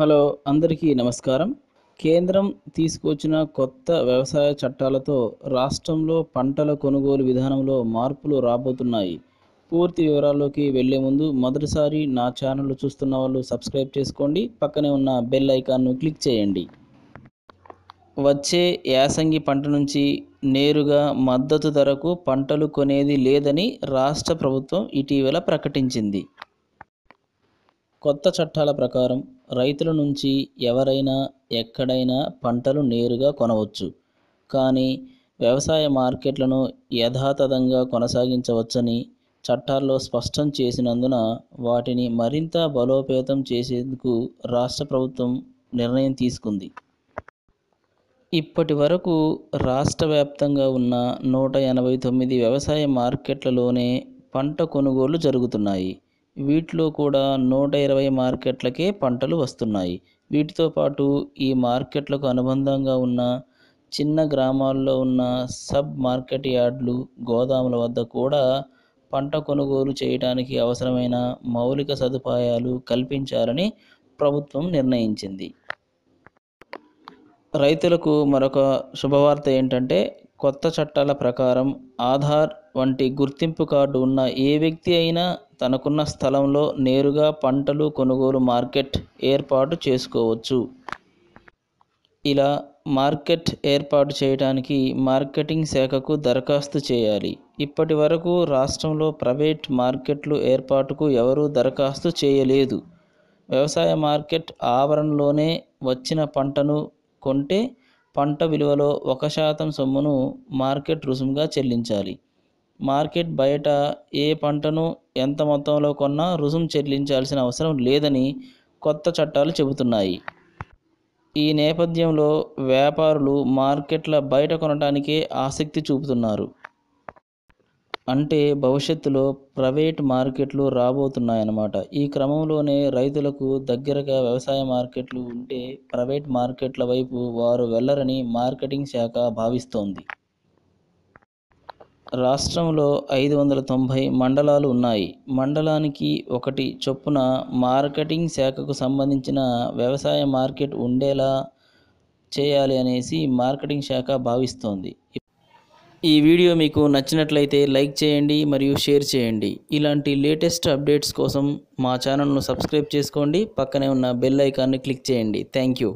hello అందరికీ నమస్కారం కేంద్రం తీసుకొచ్చిన కొత్త వ్యవసాయ చట్టాలతో రాష్ట్రంలో పంటల కొనుగోలు విధానంలో మార్పులు రాబోతున్నాయి పూర్తి వివరాల్లోకి వెళ్లే ముందు మొదటిసారి నా ఛానల్ చూస్తున్న వాళ్ళు సబ్స్క్రైబ్ చేసుకోండి పక్కనే ఉన్న బెల్ ఐకాన్ను క్లిక్ చేయండి వచ్చే యాసంగి పంట నుంచి నేరుగా మద్దతు ధరకు పంటలు కొనేది లేదని రాష్ట్ర ప్రభుత్వం ఇటీవల ప్రకటించింది కొత్త చట్టాల ప్రకారం రైతుల నుంచి ఎవరైనా ఎక్కడైనా పంటలు నేరుగా కొనవచ్చు కానీ వ్యవసాయ మార్కెట్లను యథాతథంగా కొనసాగించవచ్చని చట్టాల్లో స్పష్టం చేసినందున వాటిని మరింత బలోపేతం చేసేందుకు రాష్ట్ర ప్రభుత్వం నిర్ణయం తీసుకుంది ఇప్పటి వరకు రాష్ట్ర వ్యాప్తంగా ఉన్న నూట ఎనభై తొమ్మిది వ్యవసాయ మార్కెట్లలోనే పంట కొనుగోళ్లు జరుగుతున్నాయి వీటిలో కూడా నూట ఇరవై మార్కెట్లకే పంటలు వస్తున్నాయి వీటితో పాటు ఈ మార్కెట్లకు అనుబంధంగా ఉన్న చిన్న గ్రామాల్లో ఉన్న సబ్ మార్కెట్ యార్డ్లు గోదాముల వద్ద కూడా పంట కొనుగోలు చేయడానికి అవసరమైన మౌలిక సదుపాయాలు కల్పించాలని ప్రభుత్వం నిర్ణయించింది రైతులకు మరొక శుభవార్త ఏంటంటే కొత్త చట్టాల ప్రకారం ఆధార్ వంటి గుర్తింపు కార్డు ఉన్న ఏ వ్యక్తి అయినా తనకున్న స్థలంలో నేరుగా పంటలు కొనుగోలు మార్కెట్ ఏర్పాటు చేసుకోవచ్చు ఇలా మార్కెట్ ఏర్పాటు చేయడానికి మార్కెటింగ్ శాఖకు దరఖాస్తు చేయాలి ఇప్పటి వరకు రాష్ట్రంలో ప్రైవేట్ మార్కెట్లు ఏర్పాటుకు ఎవరూ దరఖాస్తు చేయలేదు వ్యవసాయ మార్కెట్ ఆవరణలోనే వచ్చిన పంటను కొంటే పంట విలువలో ఒక శాతం సొమ్మును మార్కెట్ రుసుముగా చెల్లించాలి మార్కెట్ బయట ఏ పంటను ఎంత మొత్తంలో కొన్నా రుసుము చెల్లించాల్సిన అవసరం లేదని కొత్త చట్టాలు చెబుతున్నాయి ఈ నేపథ్యంలో వ్యాపారులు మార్కెట్ల బయట కొనడానికే ఆసక్తి చూపుతున్నారు అంటే భవిష్యత్తులో ప్రైవేట్ మార్కెట్లు రాబోతున్నాయన్నమాట ఈ క్రమంలోనే రైతులకు దగ్గరగా వ్యవసాయ మార్కెట్లు ఉంటే ప్రైవేట్ మార్కెట్ల వైపు వారు వెళ్లరని మార్కెటింగ్ శాఖ భావిస్తోంది రాష్ట్రంలో ఐదు వందల తొంభై మండలాలు ఉన్నాయి మండలానికి ఒకటి చొప్పున మార్కెటింగ్ శాఖకు సంబంధించిన వ్యవసాయ మార్కెట్ ఉండేలా చేయాలి అనేసి మార్కెటింగ్ శాఖ భావిస్తోంది ఈ వీడియో మీకు నచ్చినట్లయితే లైక్ చేయండి మరియు షేర్ చేయండి ఇలాంటి లేటెస్ట్ అప్డేట్స్ కోసం మా ఛానల్ను సబ్స్క్రైబ్ చేసుకోండి పక్కనే ఉన్న బెల్ ఐకాన్ని క్లిక్ చేయండి థ్యాంక్ యూ